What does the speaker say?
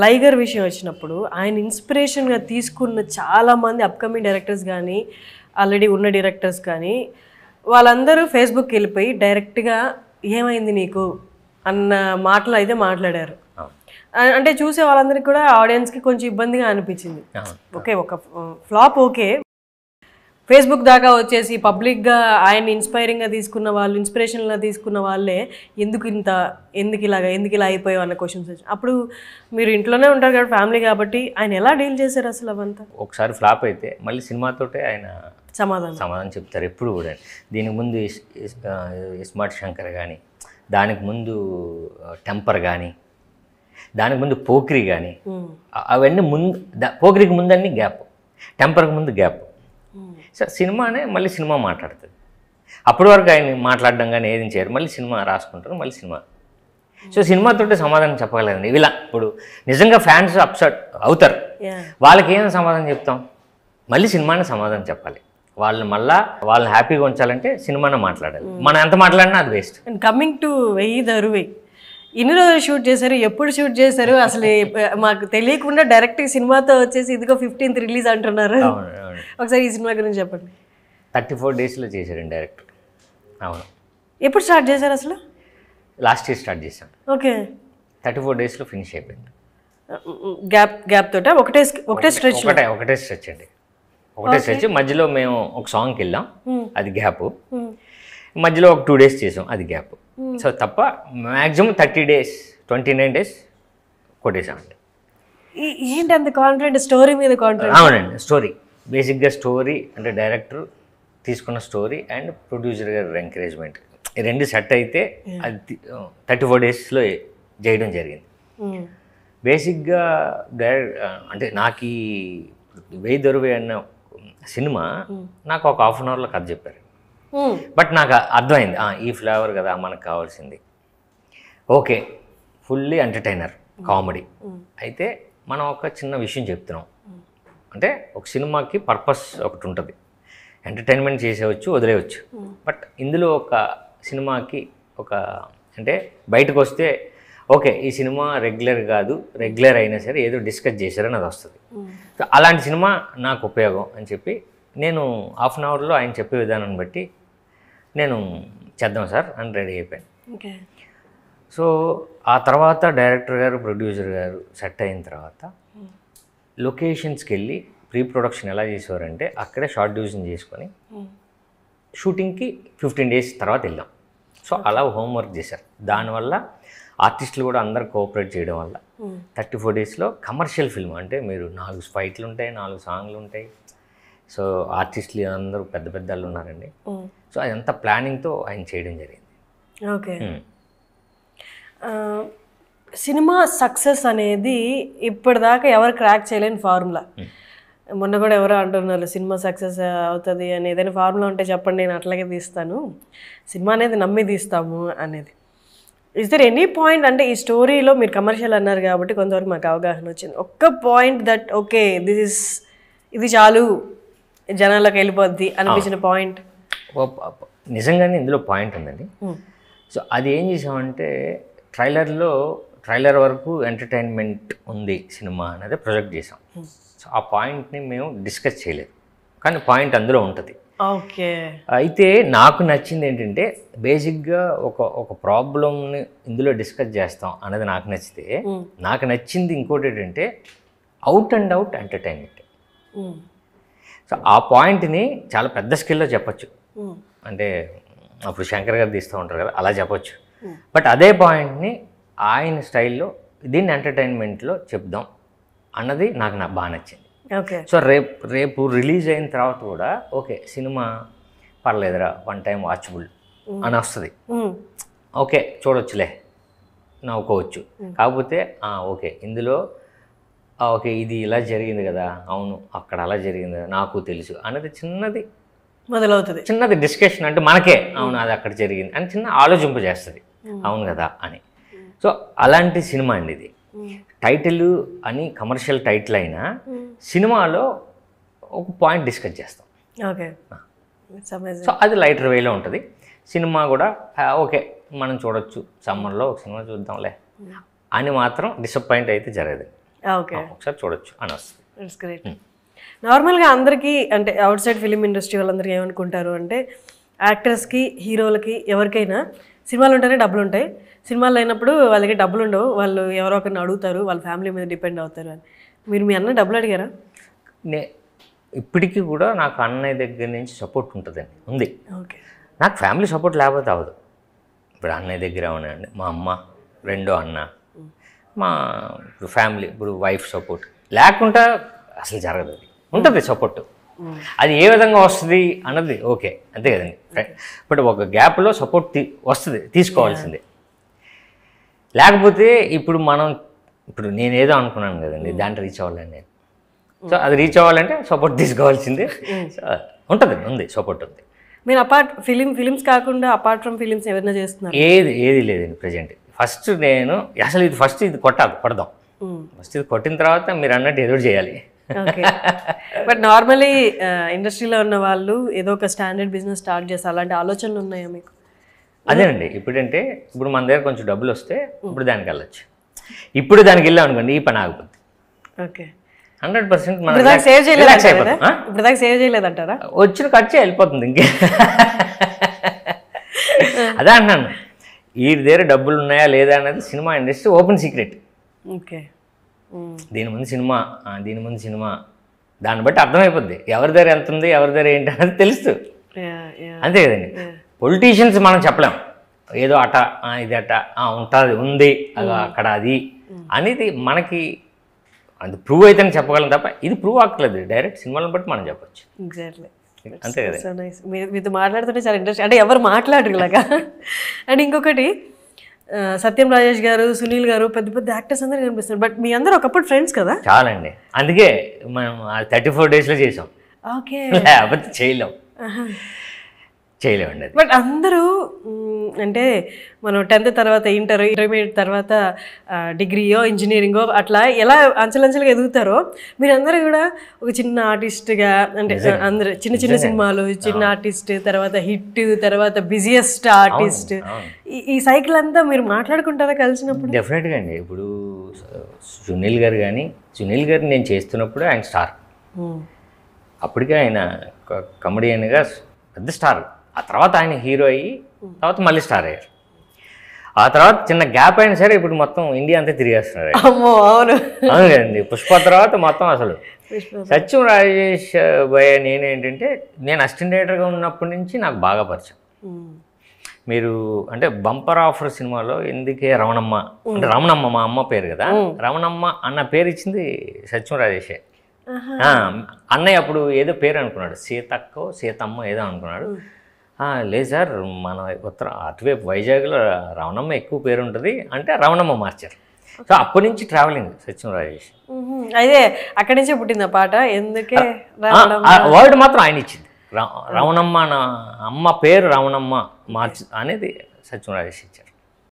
లైగర్ విషయం వచ్చినప్పుడు ఆయన ఇన్స్పిరేషన్గా తీసుకున్న చాలామంది అప్కమింగ్ డైరెక్టర్స్ కానీ ఆల్రెడీ ఉన్న డైరెక్టర్స్ కానీ వాళ్ళందరూ ఫేస్బుక్కి వెళ్ళిపోయి డైరెక్ట్గా ఏమైంది నీకు అన్న మాటలు అయితే మాట్లాడారు అంటే చూసే వాళ్ళందరికీ కూడా ఆడియన్స్కి కొంచెం ఇబ్బందిగా అనిపించింది ఓకే ఒక ఫ్లాప్ ఓకే ఫేస్బుక్ దాకా వచ్చేసి పబ్లిక్గా ఆయన ఇన్స్పైరింగ్గా తీసుకున్న వాళ్ళు ఇన్స్పిరేషన్గా తీసుకున్న వాళ్ళే ఎందుకు ఇంత ఎందుకు ఇలాగా ఎందుకు ఇలా అయిపోయావు అన్న క్వశ్చన్స్ వచ్చి అప్పుడు మీరు ఇంట్లోనే ఉంటారు కాబట్టి ఫ్యామిలీ కాబట్టి ఆయన ఎలా డీల్ చేశారు అసలు అవంతా ఒకసారి ఫ్లాప్ అయితే మళ్ళీ సినిమాతోటే ఆయన సమాధానం సమాధానం చెప్తారు ఎప్పుడు కూడా దీనికి ముందు స్మార్ట్ శంకర్ కానీ దానికి ముందు టెంపర్ కానీ దానికి ముందు పోకిరి కానీ అవన్నీ ముందు పోకిరికి ముందన్నీ గ్యాప్ టెంపర్కి ముందు గ్యాప్ Hmm. సో సినిమానే మళ్ళీ సినిమా మాట్లాడుతుంది అప్పటి వరకు ఆయన మాట్లాడడం కానీ ఏది చేయరు మళ్ళీ సినిమా రాసుకుంటారు మళ్ళీ సినిమా సో hmm. సినిమాతో సమాధానం చెప్పగలండి ఇలా ఇప్పుడు నిజంగా ఫ్యాన్స్ అప్సెట్ అవుతారు వాళ్ళకి ఏం సమాధానం చెప్తాం మళ్ళీ సినిమానే సమాధానం చెప్పాలి వాళ్ళని మళ్ళా వాళ్ళని హ్యాపీగా ఉంచాలంటే సినిమానే మాట్లాడాలి hmm. మనం ఎంత మాట్లాడినా అది వేస్ట్ అండ్ కమింగ్ టు వెయ్యి దరువే ఇన్ని రోజులు షూట్ చేశారు ఎప్పుడు షూట్ చేశారు అసలు మాకు తెలియకుండా డైరెక్ట్ సినిమాతో వచ్చేసి ఇదిగో ఫిఫ్టీన్త్ రిలీజ్ అంటున్నారు ఒకసారి ఈ సినిమా గురించి చెప్పండి థర్టీ ఫోర్ డేస్లో చేశారండి డైరెక్ట్ అవును ఎప్పుడు స్టార్ట్ చేశారు అసలు లాస్ట్ ఇయర్ స్టార్ట్ చేశాం ఓకే థర్టీ ఫోర్ డేస్లో ఫినిష్ అయిపోయింది గ్యాప్ గ్యాప్ తోట ఒకటే ఒకటే స్ట్రెచ్ ఒకటే ఒకటే స్ట్రెచ్ అండి ఒకటే స్ట్రెచ్ మధ్యలో మేము ఒక సాంగ్కి వెళ్ళాం అది గ్యాప్ మధ్యలో ఒక టూ డేస్ చేసాం అది గ్యాప్ సో hmm. తప్ప maximum thirty days twenty nine days కొట్టేసామండి ఏంటి అంత కాన్ఫిడెంట్ స్టోరీ మీద కాన్ఫిడెంట్ అవునండి స్టోరీ బేసిక్గా స్టోరీ అంటే డైరెక్టర్ తీసుకున్న స్టోరీ అండ్ ప్రొడ్యూసర్ గారి ఎంకరేజ్మెంట్ ఈ రెండు సెట్ అయితే hmm. అది థర్టీ ఫోర్ డేస్లో చేయడం జరిగింది బేసిక్గా hmm. అంటే నాకు ఈ వేయి దొరవే అన్న సినిమా నాకు ఒక హాఫ్ అన్ అవర్లో కథ చెప్పారు బట్ hmm. నాకు అర్థమైంది ఈ ఫ్లేవర్ కదా మనకు కావాల్సింది okay fully entertainer hmm. Comedy hmm. అయితే మనం ఒక చిన్న విషయం చెప్తున్నాం అంటే ఒక సినిమాకి పర్పస్ ఒకటి ఉంటుంది ఎంటర్టైన్మెంట్ చేసేవచ్చు వదిలేయచ్చు బట్ ఇందులో ఒక సినిమాకి ఒక అంటే బయటకు వస్తే ఓకే ఈ సినిమా రెగ్యులర్ కాదు రెగ్యులర్ అయినా సరే ఏదో డిస్కస్ చేశారని అది వస్తుంది సో అలాంటి సినిమా నాకు ఉపయోగం అని చెప్పి నేను హాఫ్ అన్ అవర్లో ఆయన చెప్పే విధానాన్ని బట్టి నేను చేద్దాం సార్ అని రెడీ అయిపోయాను సో ఆ తర్వాత డైరెక్టర్ గారు ప్రొడ్యూసర్ గారు సెట్ అయిన తర్వాత లొకేషన్స్కి వెళ్ళి ప్రీ ప్రొడక్షన్ ఎలా చేసేవారంటే అక్కడే షార్ట్ డ్యూషన్ చేసుకొని షూటింగ్కి ఫిఫ్టీన్ డేస్ తర్వాత వెళ్ళాం సో అలా హోంవర్క్ చేశారు దానివల్ల ఆర్టిస్టులు కూడా అందరు కోఆపరేట్ చేయడం వల్ల థర్టీ ఫోర్ డేస్లో కమర్షియల్ ఫిల్మ్ అంటే మీరు నాలుగు ఫైట్లు ఉంటాయి నాలుగు సాంగ్లు ఉంటాయి సో ఆర్టిస్టులు అందరూ పెద్ద పెద్ద వాళ్ళు ఉన్నారండి సో అదంతా ప్లానింగ్తో ఆయన చేయడం జరిగింది ఓకే సినిమా సక్సెస్ అనేది ఇప్పటిదాకా ఎవరు క్రాక్ చేయలేని ఫార్ములా మొన్న కూడా ఎవరో అంటున్నారు సినిమా సక్సెస్ అవుతుంది అని ఏదైనా ఫార్ములా ఉంటే చెప్పండి నేను అట్లాగే తీస్తాను సినిమా అనేది నమ్మి తీస్తాము అనేది ఇస్ దర్ ఎనీ పాయింట్ అంటే ఈ స్టోరీలో మీరు కమర్షియల్ అన్నారు కాబట్టి కొంతవరకు మాకు అవగాహన వచ్చింది ఒక్క point that okay this is ఇది చాలు జనాలకు వెళ్ళిపోద్ది అనిపించిన పాయింట్ నిజంగానే ఇందులో పాయింట్ ఉందండి సో అది ఏం చేసామంటే ట్రైలర్లో ట్రైలర్ వరకు ఎంటర్టైన్మెంట్ ఉంది సినిమా అనేది ప్రొజెక్ట్ చేసాం సో ఆ పాయింట్ని మేము డిస్కస్ చేయలేదు కానీ పాయింట్ అందులో ఉంటుంది ఓకే అయితే నాకు నచ్చింది ఏంటంటే బేసిక్గా ఒక ఒక ప్రాబ్లమ్ని ఇందులో డిస్కస్ చేస్తాం అనేది నాకు నచ్చితే నాకు నచ్చింది ఇంకోటి ఏంటంటే out and out entertainment so ఆ పాయింట్ని చాలా పెద్ద స్కిల్లో చెప్పచ్చు అంటే అప్పుడు శంకర్ గారు తీస్తూ ఉంటారు కదా అలా చెప్పచ్చు బట్ అదే పాయింట్ని ఆయన స్టైల్లో దీన్ని ఎంటర్టైన్మెంట్లో చెప్దాం అన్నది నాకు నా బాగా నచ్చింది ఓకే సో రేపు రేపు రిలీజ్ అయిన తర్వాత కూడా ఓకే సినిమా పర్లేదురా వన్ టైం వాచబుల్ అని వస్తుంది ఓకే చూడొచ్చులే నవ్వుకోవచ్చు కాకపోతే ఓకే ఇందులో ఓకే ఇది ఇలా జరిగింది కదా అవును అక్కడ అలా జరిగింది నాకు తెలుసు అనేది చిన్నది మొదలవుతుంది చిన్నది డిస్కషన్ అంటే మనకే అవును అది అక్కడ జరిగింది అని చిన్న ఆలోచింపు చేస్తుంది అవును కదా అని సో అలాంటి సినిమా అండి ఇది టైటిల్ అని కమర్షియల్ టైటిల్ అయినా సినిమాలో ఒక పాయింట్ డిస్కస్ చేస్తాం ఓకే సో అది లైటర్ వేలో ఉంటుంది సినిమా కూడా ఓకే మనం చూడొచ్చు సమ్మర్లో ఒక సినిమా చూద్దాంలే అని మాత్రం డిసప్పాయింట్ అయితే జరగదు Ah, ఒకసారి చూడొచ్చు అని వస్తుంది నార్మల్గా అందరికీ అంటే అవుట్ సైడ్ ఫిలిం ఇండస్ట్రీ వాళ్ళందరికీ ఏమనుకుంటారు అంటే యాక్టర్స్కి హీరోలకి ఎవరికైనా సినిమాలు ఉంటేనే డబ్బులు ఉంటాయి సినిమాలు అయినప్పుడు వాళ్ళకి డబ్బులు ఉండవు వాళ్ళు ఎవరో ఒకరిని అడుగుతారు వాళ్ళ ఫ్యామిలీ మీద డిపెండ్ అవుతారు అని మీరు మీ అన్న డబ్బులు అడిగారా నే ఇప్పటికీ కూడా నాకు అన్నయ్య దగ్గర నుంచి సపోర్ట్ ఉంటుందండి ఉంది నాకు ఫ్యామిలీ సపోర్ట్ లేకపోతే అవ్వదు ఇప్పుడు అన్నయ్య దగ్గర ఉన్నాయండి మా అమ్మ రెండో అన్న మా ఫ్యామిలీ ఇప్పుడు వైఫ్ సపోర్ట్ లేకుండా అసలు జరగదు అది ఉంటుంది సపోర్ట్ అది ఏ విధంగా వస్తుంది అన్నది ఓకే అంతే కదండి బట్ ఒక గ్యాప్లో సపోర్ట్ తీ వస్తుంది తీసుకోవాల్సిందే లేకపోతే ఇప్పుడు మనం ఇప్పుడు నేను ఏదో అనుకున్నాను కదండి mm. దాంట్లో రీచ్ అవ్వాలని నేను mm. సో అది రీచ్ అవ్వాలంటే సపోర్ట్ తీసుకోవాల్సిందే mm. ఉంటుంది ఉంది సపోర్ట్ ఉంది మీరు అపార్ట్ ఫిలిం ఫిలిమ్స్ కాకుండా అపార్ట్ ఫ్రమ్ ఫిలిమ్స్ ఏమైనా చేస్తున్నారు ఏది ఏది లేదండి ప్రజెంట్ ఫస్ట్ నేను అసలు ఇది ఫస్ట్ ఇది కొట్టాలి కొడదాం ఫస్ట్ ఇది కొట్టిన తర్వాత మీరు అన్నట్టు ఎదురు చేయాలి బట్ నార్మలీ ఇండస్ట్రీలో ఉన్న వాళ్ళు ఏదో ఒక స్టాండర్డ్ బిజినెస్ స్టార్ట్ చేస్తారు అలాంటి ఆలోచనలు ఉన్నాయా మీకు అదేనండి ఇప్పుడంటే ఇప్పుడు మన దగ్గర కొంచెం డబ్బులు వస్తే ఇప్పుడు దానికి వెళ్ళచ్చు ఇప్పుడు దానికి వెళ్ళాం అనుకోండి ఈ పని ఆగిపోద్ది ఓకే హండ్రెడ్ పర్సెంట్ మనం సేవ్ చేయలేదు సేవ్ చేయలేదంటారా వచ్చిన ఖర్చు వెళ్ళిపోతుంది ఇంకే అదే అంటున్నాను వీడి దగ్గర డబ్బులు ఉన్నాయా లేదా అనేది cinema industry open secret okay దీని ముందు సినిమా దీని ముందు సినిమా దాన్ని బట్టి అర్థమైపోద్ది ఎవరి దగ్గర ఎంత ఉంది ఎవరి దగ్గర ఏంటి అనేది తెలుస్తూ అంతే కదండి పొలిటీషియన్స్ మనం చెప్పలేం ఏదో అట ఇది అట ఉంటుంది ఉంది అక్కడ అది అనేది మనకి అది ప్రూవ్ అయితే చెప్పగలం తప్ప ఇది ప్రూవ్ అక్కర్లేదు డైరెక్ట్ సినిమాలను బట్టి మనం చెప్పచ్చు ఎగ్జాక్ట్లీ అంతే కదా మీతో మాట్లాడుతుంటే చాలా ఇంట్రెస్ట్ అంటే ఎవరు మాట్లాడరు ఇలాగా అండ్ ఇంకొకటి సత్యం రాజేష్ గారు సునీల్ గారు పెద్ద పెద్ద యాక్టర్స్ అందరూ కనిపిస్తారు బట్ మీ అందరూ ఒకప్పుడు ఫ్రెండ్స్ కదా అండి అందుకే మనం థర్టీ ఫోర్ డేస్ లో చేసాం ఓకే చేయలేం uh-huh. చేయలేమండి బట్ అందరూ అంటే మనం టెన్త్ తర్వాత ఇంటర్ ఇంటర్మీడియట్ తర్వాత డిగ్రీయో ఇంజనీరింగో అట్లా ఎలా అంచలంచలుగా ఎదుగుతారో మీరందరూ కూడా ఒక చిన్న ఆర్టిస్ట్గా అంటే అందరూ చిన్న చిన్న సినిమాలు చిన్న ఆర్టిస్ట్ తర్వాత హిట్ తర్వాత బిజియెస్ట్ ఆర్టిస్ట్ ఈ సైకిల్ అంతా మీరు మాట్లాడుకుంటారా కలిసినప్పుడు డెఫినెట్గా అండి ఇప్పుడు సునీల్ గారు కానీ సునీల్ గారు నేను చేస్తున్నప్పుడు ఆయన స్టార్ అప్పటికే ఆయన కమెడియన్గా పెద్ద స్టార్ ఆ తర్వాత ఆయన హీరో అయ్యి తర్వాత మళ్ళీ స్టార్ అయ్యారు ఆ తర్వాత చిన్న గ్యాప్ అయిన సరే ఇప్పుడు మొత్తం ఇండియా అంతా తిరిగేస్తున్నారు అవును అవునండి పుష్ప తర్వాత మొత్తం అసలు సత్యం రాజేష్ భయ నేనేంటంటే నేను అసిస్టెంట్ డైరెక్టర్గా ఉన్నప్పటి నుంచి నాకు బాగా పరిచయం మీరు అంటే బంపర్ ఆఫర్ సినిమాలో ఎందుకే రమణమ్మ అంటే రమణమ్మ మా అమ్మ పేరు కదా రమణమ్మ అన్న పేరు ఇచ్చింది సత్యం రాజేషే అన్నయ్య అప్పుడు ఏదో పేరు అనుకున్నాడు సీతక్కో సీతమ్మ ఏదో అనుకున్నాడు లేదు సార్ మన ఉత్తర అటువైపు వైజాగ్లో రవణమ్మ ఎక్కువ పేరు ఉంటుంది అంటే రవణమ్మ మార్చారు సో అప్పటి నుంచి ట్రావెలింగ్ సచిన్ రాజేష్ అదే అక్కడి నుంచే పుట్టింది పాట ఎందుకే వర్డ్ మాత్రం ఆయన ఇచ్చింది రవణమ్మ నా అమ్మ పేరు రవణమ్మ మార్చి అనేది సచిన్ రాజేష్ ఇచ్చారు